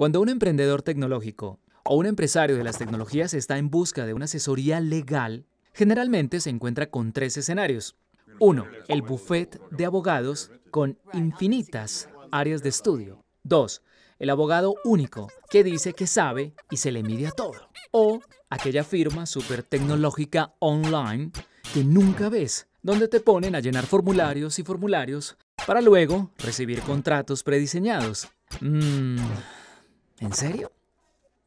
Cuando un emprendedor tecnológico o un empresario de las tecnologías está en busca de una asesoría legal, generalmente se encuentra con tres escenarios. Uno, El buffet de abogados con infinitas áreas de estudio. Dos, El abogado único que dice que sabe y se le mide a todo. O aquella firma super tecnológica online que nunca ves, donde te ponen a llenar formularios y formularios para luego recibir contratos prediseñados. Mm, ¿En serio?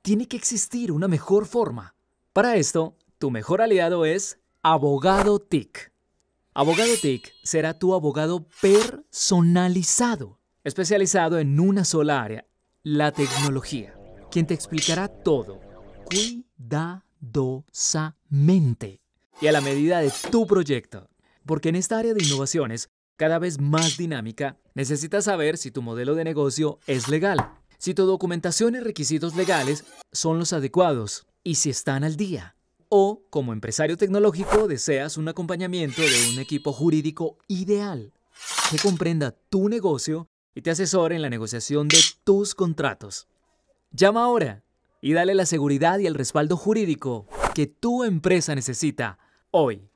Tiene que existir una mejor forma. Para esto, tu mejor aliado es Abogado TIC. Abogado TIC será tu abogado personalizado, especializado en una sola área, la tecnología, quien te explicará todo cuidadosamente y a la medida de tu proyecto. Porque en esta área de innovaciones, cada vez más dinámica, necesitas saber si tu modelo de negocio es legal, si tu documentación y requisitos legales son los adecuados y si están al día. O, como empresario tecnológico, deseas un acompañamiento de un equipo jurídico ideal que comprenda tu negocio y te asesore en la negociación de tus contratos. Llama ahora y dale la seguridad y el respaldo jurídico que tu empresa necesita hoy.